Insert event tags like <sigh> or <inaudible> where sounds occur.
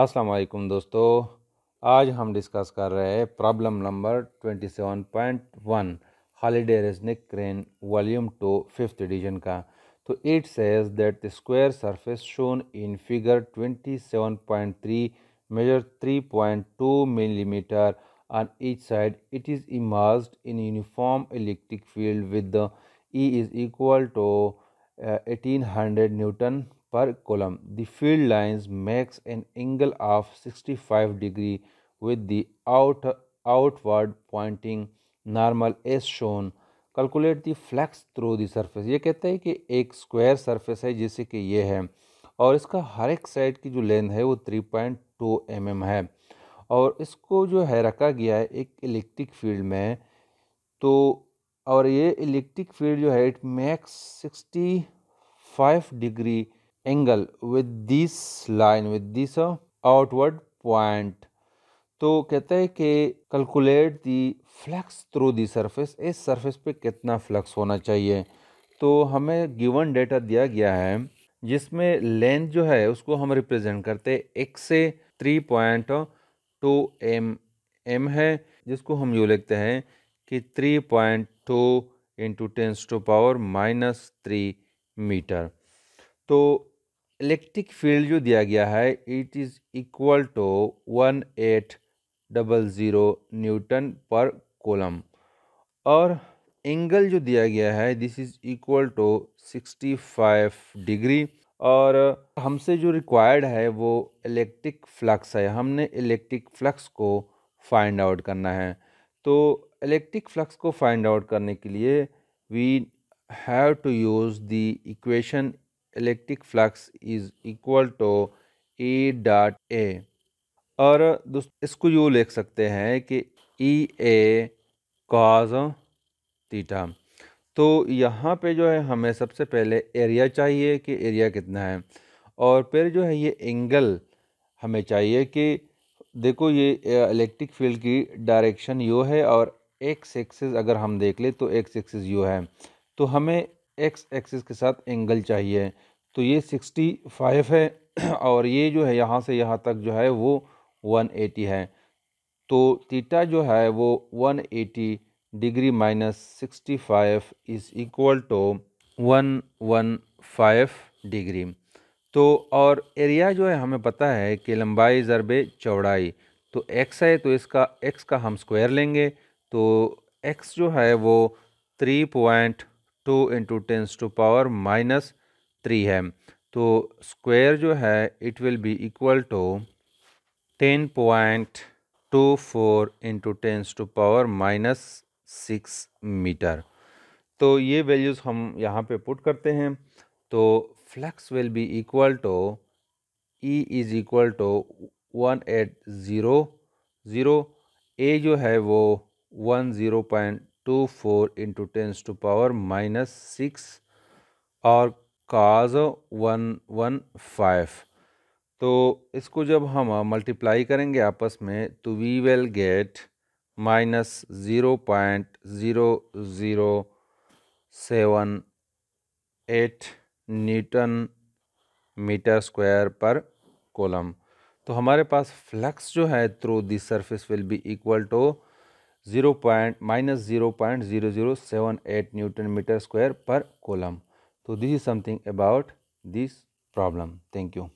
अस्सलाम वालेकुम दोस्तों आज हम डिस्कस कर रहे हैं problem number twenty seven 27.1 Halliday Resnick Krane volume two fifth division का तो it says that the square surface shown in figure twenty seven point three measure three point two millimetre on each side it is emerge in uniform electric field with the E is equal to eighteen hundred newton per coulomb column. Field field lines an angle of sixty five degree with the out outward pointing normal as shown calculate the flux through the surface ये कहते हैं कि एक square surface है जैसे कि ये है और इसका हर एक साइड की जो लेंथ है वो three point two M M है और इसको जो है रखा गया है एक इलेक्ट्रिक फील्ड में तो और ये इलेक्ट्रिक फील्ड जो है it makes sixty five degree angle with this line with this outward point तो कहते हैं कि calculate the flux through the surface इस सरफेस पे कितना फ्लक्स होना चाहिए तो हमें गिवन डेटा दिया गया है जिसमें लेंथ जो है उसको हम रिप्रेजेंट करते हैं एक से three point two M M है जिसको हम यूँ लिखते हैं कि three point two into tens to power minus three metre तो इलेक्ट्रिक फील्ड जो दिया गया है it is equal to one eight double zero newton per coulomb और एंगल जो दिया गया है this is equal to sixty five degree और हमसे जो रिक्वायर्ड है वो इलेक्ट्रिक फ्लक्स है हमने इलेक्ट्रिक फ्लक्स को फाइंड आउट करना है तो इलेक्ट्रिक फ्लक्स को फाइंड आउट करने के लिए we have to use the equation electric flux is equal to E dot A और इसको यू लिख सकते हैं कि ई ए कॉज थीटा तो यहाँ पे जो है हमें सबसे पहले एरिया चाहिए कि एरिया कितना है और फिर जो है ये एंगल हमें चाहिए कि देखो ये इलेक्ट्रिक फील्ड की डायरेक्शन यू है और एक्स एक्सिस अगर हम देख ले तो एक्स एक्सिस यू है तो हमें एक्स एक्सिस के साथ एंगल चाहिए तो ये सिक्सटी फाइव है <clears throat> और ये जो है यहाँ से यहाँ तक जो है वो वन एटी है तो थीटा जो है वो one eighty degree minus sixty five is equal to one one five degree तो और एरिया जो है हमें पता है कि लंबाई ज़रबे चौड़ाई तो एक्स है तो इसका एक्स का हम स्क्वायर लेंगे तो एक्स जो है वो three point two into tens to power minus three है तो स्क्वायर जो है it will be equal to ten point two four into tens to power minus six metre तो ये वैल्यूज़ हम यहाँ पे पुट करते हैं तो flux will be equal to E is equal to one eight zero zero A जो है वो one zero point two four into tens to power minus six और काज वन वन फाइव तो इसको जब हम मल्टीप्लाई करेंगे आपस में तो we will get minus zero point zero zero seven eight newton metre square per coulomb तो हमारे पास फ्लक्स जो है through this surface will be equal to zero point minus zero point zero zero seven eight newton metre square per coulomb So, this is something about this problem. Thank you.